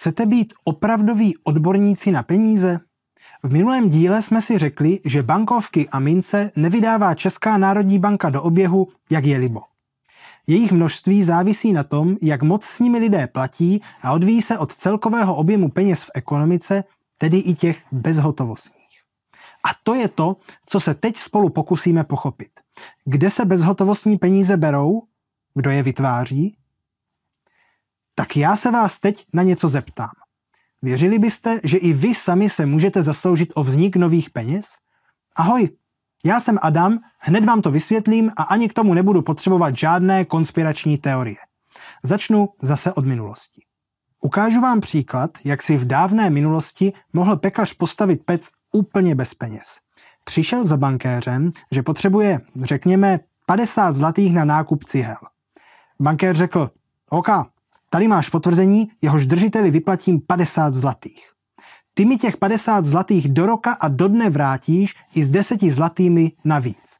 Chcete být opravdoví odborníci na peníze? V minulém díle jsme si řekli, že bankovky a mince nevydává Česká národní banka do oběhu, jak je libo. Jejich množství závisí na tom, jak moc s nimi lidé platí a odvíjí se od celkového objemu peněz v ekonomice, tedy i těch bezhotovostních. A to je to, co se teď spolu pokusíme pochopit. Kde se bezhotovostní peníze berou, kdo je vytváří tak já se vás teď na něco zeptám. Věřili byste, že i vy sami se můžete zasloužit o vznik nových peněz? Ahoj, já jsem Adam, hned vám to vysvětlím a ani k tomu nebudu potřebovat žádné konspirační teorie. Začnu zase od minulosti. Ukážu vám příklad, jak si v dávné minulosti mohl pekař postavit pec úplně bez peněz. Přišel za bankéřem, že potřebuje, řekněme, 50 zlatých na nákup cihel. Bankéř řekl, OK, Tady máš potvrzení, jehož držiteli vyplatím 50 zlatých. Ty mi těch 50 zlatých do roka a do dne vrátíš i s 10 zlatými navíc.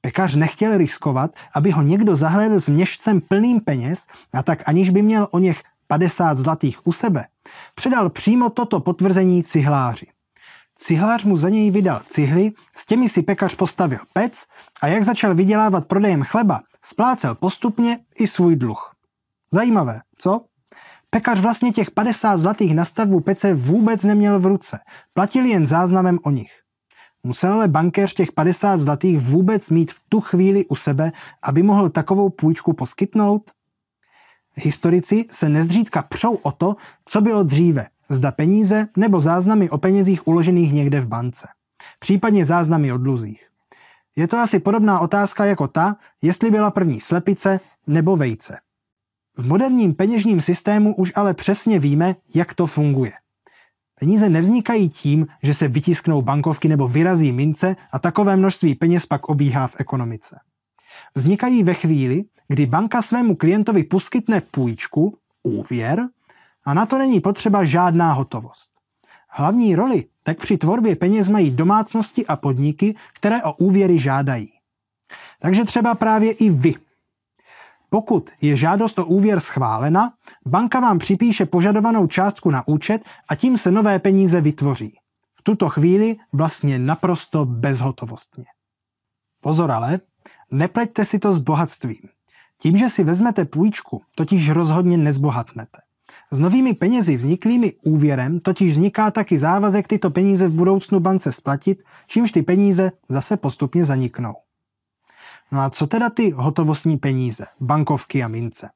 Pekař nechtěl riskovat, aby ho někdo zahledl s měšcem plným peněz a tak aniž by měl o něch 50 zlatých u sebe, předal přímo toto potvrzení cihláři. Cihlář mu za něj vydal cihly, s těmi si pekař postavil pec a jak začal vydělávat prodejem chleba, splácel postupně i svůj dluh. Zajímavé, co? Pekař vlastně těch 50 zlatých nastavů pece vůbec neměl v ruce. Platil jen záznamem o nich. Musel ale bankéř těch 50 zlatých vůbec mít v tu chvíli u sebe, aby mohl takovou půjčku poskytnout? Historici se nezřídka přou o to, co bylo dříve, zda peníze nebo záznamy o penězích uložených někde v bance, případně záznamy o dluzích. Je to asi podobná otázka jako ta, jestli byla první slepice nebo vejce. V moderním peněžním systému už ale přesně víme, jak to funguje. Peníze nevznikají tím, že se vytisknou bankovky nebo vyrazí mince a takové množství peněz pak obíhá v ekonomice. Vznikají ve chvíli, kdy banka svému klientovi poskytne půjčku, úvěr, a na to není potřeba žádná hotovost. Hlavní roli tak při tvorbě peněz mají domácnosti a podniky, které o úvěry žádají. Takže třeba právě i vy pokud je žádost o úvěr schválena, banka vám připíše požadovanou částku na účet a tím se nové peníze vytvoří. V tuto chvíli vlastně naprosto bezhotovostně. Pozor ale, nepleťte si to s bohatstvím. Tím, že si vezmete půjčku, totiž rozhodně nezbohatnete. S novými penězi vzniklými úvěrem totiž vzniká taky závazek tyto peníze v budoucnu bance splatit, čímž ty peníze zase postupně zaniknou. No a co teda ty hotovostní peníze, bankovky a mince?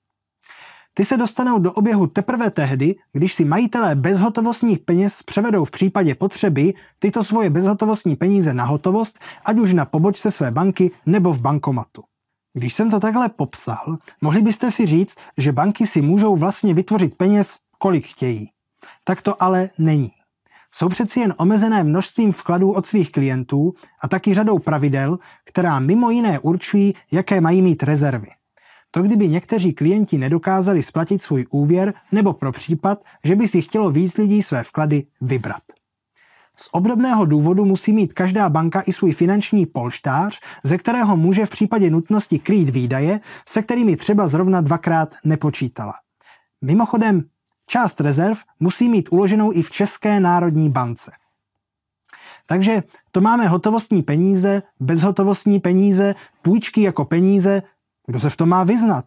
Ty se dostanou do oběhu teprve tehdy, když si majitelé bezhotovostních peněz převedou v případě potřeby tyto svoje bezhotovostní peníze na hotovost, ať už na pobočce své banky nebo v bankomatu. Když jsem to takhle popsal, mohli byste si říct, že banky si můžou vlastně vytvořit peněz, kolik chtějí. Tak to ale není jsou přeci jen omezené množstvím vkladů od svých klientů a taky řadou pravidel, která mimo jiné určují, jaké mají mít rezervy. To kdyby někteří klienti nedokázali splatit svůj úvěr nebo pro případ, že by si chtělo víc lidí své vklady vybrat. Z obdobného důvodu musí mít každá banka i svůj finanční polštář, ze kterého může v případě nutnosti krýt výdaje, se kterými třeba zrovna dvakrát nepočítala. Mimochodem, Část rezerv musí mít uloženou i v České národní bance. Takže to máme hotovostní peníze, bezhotovostní peníze, půjčky jako peníze. Kdo se v tom má vyznat?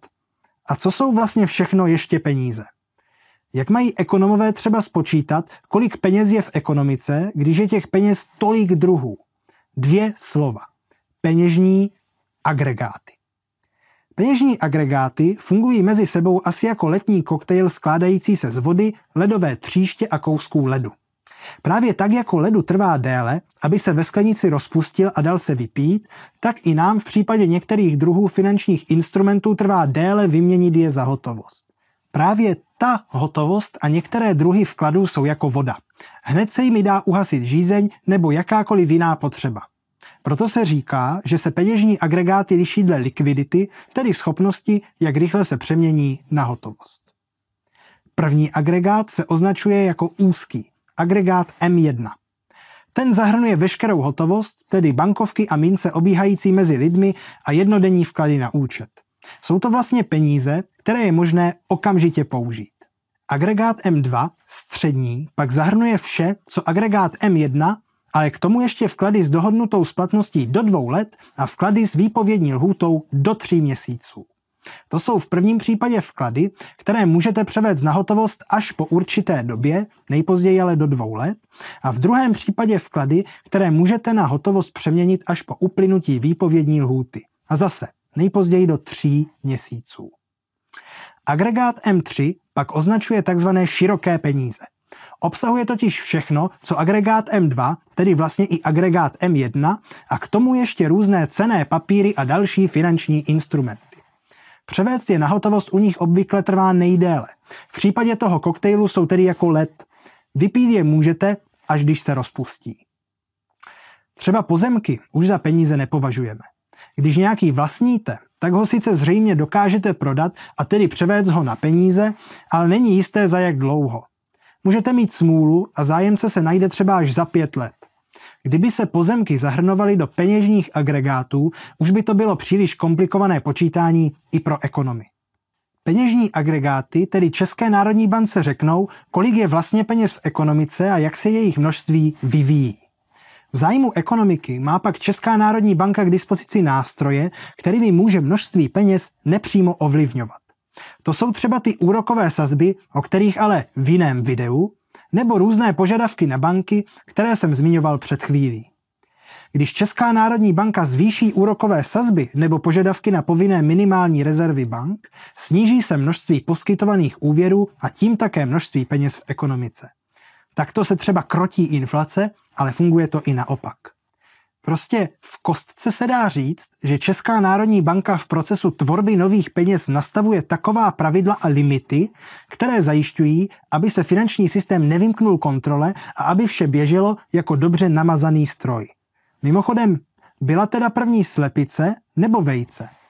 A co jsou vlastně všechno ještě peníze? Jak mají ekonomové třeba spočítat, kolik peněz je v ekonomice, když je těch peněz tolik druhů? Dvě slova. Peněžní agregáty. Věžní agregáty fungují mezi sebou asi jako letní koktejl skládající se z vody, ledové tříště a kousků ledu. Právě tak, jako ledu trvá déle, aby se ve sklenici rozpustil a dal se vypít, tak i nám v případě některých druhů finančních instrumentů trvá déle vyměnit je za hotovost. Právě ta hotovost a některé druhy vkladů jsou jako voda. Hned se jimi dá uhasit žízeň nebo jakákoliv jiná potřeba. Proto se říká, že se peněžní agregáty liší dle likvidity, tedy schopnosti, jak rychle se přemění na hotovost. První agregát se označuje jako úzký, agregát M1. Ten zahrnuje veškerou hotovost, tedy bankovky a mince obíhající mezi lidmi a jednodenní vklady na účet. Jsou to vlastně peníze, které je možné okamžitě použít. Agregát M2, střední, pak zahrnuje vše, co agregát M1 ale k tomu ještě vklady s dohodnutou splatností do dvou let a vklady s výpovědní lhůtou do tří měsíců. To jsou v prvním případě vklady, které můžete převést na hotovost až po určité době, nejpozději ale do dvou let, a v druhém případě vklady, které můžete na hotovost přeměnit až po uplynutí výpovědní lhůty. A zase, nejpozději do tří měsíců. Agregát M3 pak označuje tzv. široké peníze. Obsahuje totiž všechno, co agregát M2, tedy vlastně i agregát M1, a k tomu ještě různé cené papíry a další finanční instrumenty. Převést je na hotovost u nich obvykle trvá nejdéle. V případě toho koktejlu jsou tedy jako led. Vypít je můžete, až když se rozpustí. Třeba pozemky už za peníze nepovažujeme. Když nějaký vlastníte, tak ho sice zřejmě dokážete prodat a tedy převést ho na peníze, ale není jisté za jak dlouho můžete mít smůlu a zájemce se najde třeba až za pět let. Kdyby se pozemky zahrnovaly do peněžních agregátů, už by to bylo příliš komplikované počítání i pro ekonomy. Peněžní agregáty tedy České národní bance řeknou, kolik je vlastně peněz v ekonomice a jak se jejich množství vyvíjí. V zájmu ekonomiky má pak Česká národní banka k dispozici nástroje, kterými může množství peněz nepřímo ovlivňovat. To jsou třeba ty úrokové sazby, o kterých ale v jiném videu, nebo různé požadavky na banky, které jsem zmiňoval před chvílí. Když Česká národní banka zvýší úrokové sazby nebo požadavky na povinné minimální rezervy bank, sníží se množství poskytovaných úvěrů a tím také množství peněz v ekonomice. Takto se třeba krotí inflace, ale funguje to i naopak. Prostě v kostce se dá říct, že Česká národní banka v procesu tvorby nových peněz nastavuje taková pravidla a limity, které zajišťují, aby se finanční systém nevymknul kontrole a aby vše běželo jako dobře namazaný stroj. Mimochodem, byla teda první slepice nebo vejce?